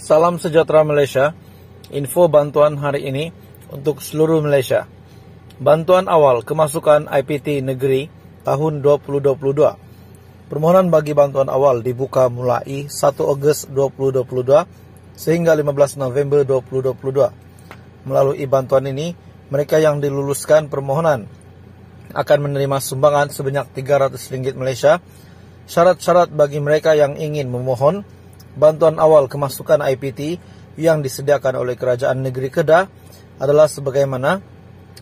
Salam sejahtera Malaysia. Info bantuan hari ini untuk seluruh Malaysia. Bantuan awal kemasukan IPT negeri tahun 2022. Permohonan bagi bantuan awal dibuka mulai 1 Ogos 2022 sehingga 15 November 2022. Melalui bantuan ini, mereka yang diluluskan permohonan akan menerima sumbangan sebanyak 300 300 Malaysia. Syarat-syarat bagi mereka yang ingin memohon bantuan awal kemasukan IPT yang disediakan oleh Kerajaan Negeri Kedah adalah sebagaimana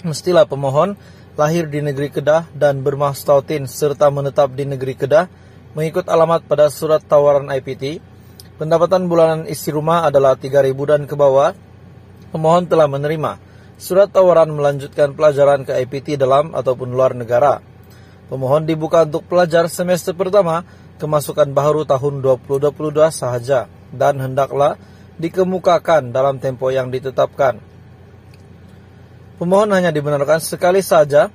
mestilah pemohon lahir di negeri Kedah dan bermastautin serta menetap di negeri Kedah mengikut alamat pada surat tawaran IPT. Pendapatan bulanan isi rumah adalah 3000 dan ke bawah. Pemohon telah menerima surat tawaran melanjutkan pelajaran ke IPT dalam ataupun luar negara. Pemohon dibuka untuk pelajar semester pertama kemasukan baru tahun 2022 sahaja dan hendaklah dikemukakan dalam tempo yang ditetapkan. Pemohon hanya dibenarkan sekali saja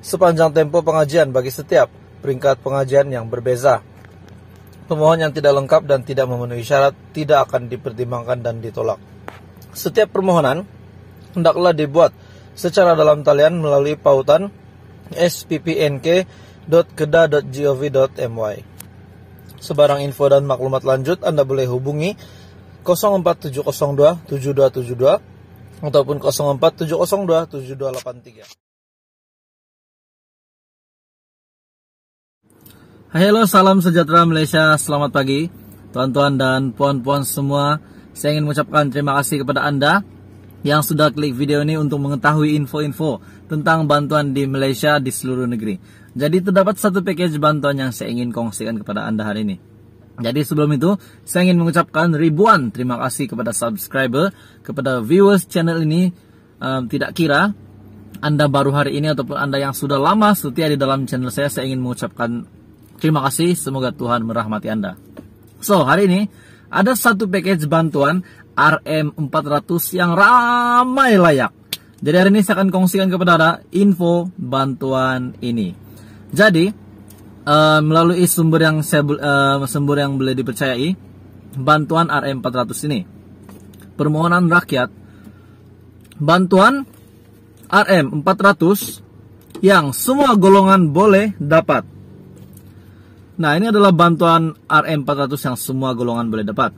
sepanjang tempo pengajian bagi setiap peringkat pengajian yang berbeza. Pemohon yang tidak lengkap dan tidak memenuhi syarat tidak akan dipertimbangkan dan ditolak. Setiap permohonan hendaklah dibuat secara dalam talian melalui pautan sppnk.keda.gov.my. Sebarang info dan maklumat lanjut Anda boleh hubungi 04702 7272 ataupun 04702 Halo, salam sejahtera Malaysia. Selamat pagi, tuan-tuan dan puan-puan semua. Saya ingin mengucapkan terima kasih kepada Anda yang sudah klik video ini untuk mengetahui info-info tentang bantuan di Malaysia di seluruh negeri. Jadi terdapat satu package bantuan yang saya ingin kongsikan kepada Anda hari ini. Jadi sebelum itu, saya ingin mengucapkan ribuan terima kasih kepada subscriber, kepada viewers channel ini. Um, tidak kira Anda baru hari ini ataupun Anda yang sudah lama setia di dalam channel saya, saya ingin mengucapkan terima kasih. Semoga Tuhan merahmati Anda. So, hari ini ada satu package bantuan RM400 yang ramai layak. Jadi hari ini saya akan kongsikan kepada Anda info bantuan ini. Jadi uh, melalui sumber yang saya uh, sumber yang boleh dipercayai bantuan RM400 ini. Permohonan rakyat bantuan RM400 yang semua golongan boleh dapat. Nah, ini adalah bantuan RM400 yang semua golongan boleh dapat.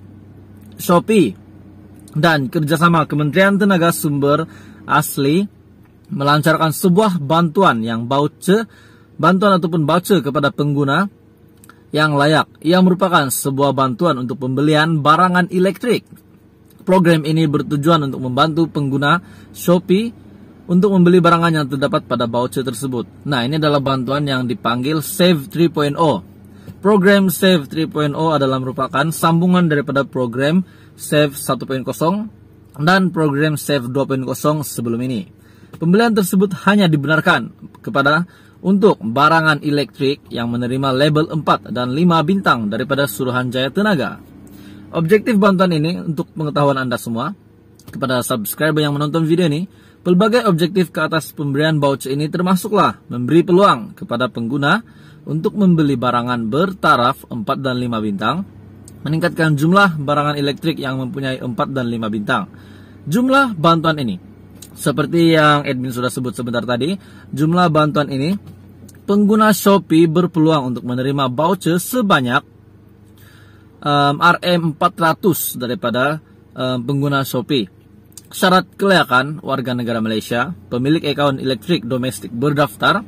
Shopee dan kerjasama Kementerian Tenaga Sumber Asli melancarkan sebuah bantuan yang bautce, bantuan ataupun bautce kepada pengguna yang layak yang merupakan sebuah bantuan untuk pembelian barangan elektrik. Program ini bertujuan untuk membantu pengguna Shopee untuk membeli barangan yang terdapat pada bautce tersebut. Nah, ini adalah bantuan yang dipanggil Save 3.0. Program Save 3.0 adalah merupakan sambungan daripada program Save 1.0 dan program Save 2.0 sebelum ini. Pembelian tersebut hanya dibenarkan kepada untuk barangan elektrik yang menerima label 4 dan 5 bintang daripada Suruhanjaya Tenaga. Objektif bantuan ini untuk pengetahuan Anda semua, kepada subscriber yang menonton video ini, pelbagai objektif ke atas pemberian voucher ini termasuklah memberi peluang kepada pengguna untuk membeli barangan bertaraf 4 dan 5 bintang, meningkatkan jumlah barangan elektrik yang mempunyai 4 dan 5 bintang. Jumlah bantuan ini, seperti yang admin sudah sebut sebentar tadi, jumlah bantuan ini pengguna Shopee berpeluang untuk menerima voucher sebanyak um, RM400 daripada um, pengguna Shopee. Syarat kelayakan warga negara Malaysia, pemilik account elektrik domestik berdaftar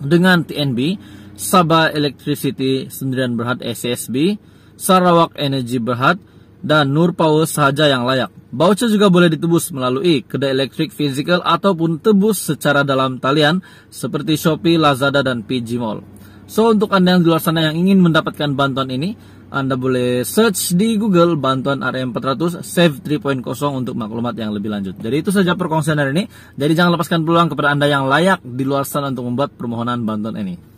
dengan TNB, Sabah Electricity Sendirian Berhad SSB, Sarawak Energy Berhad, dan Nur Power sahaja yang layak. Baucer juga boleh ditebus melalui kedai elektrik physical ataupun tebus secara dalam talian seperti Shopee, Lazada, dan PG Mall. So, untuk Anda yang di luar sana yang ingin mendapatkan bantuan ini, Anda boleh search di Google bantuan RM400 Save 3.0 untuk maklumat yang lebih lanjut. Jadi itu saja perkongsian hari ini. Jadi jangan lepaskan peluang kepada Anda yang layak di luar sana untuk membuat permohonan bantuan ini.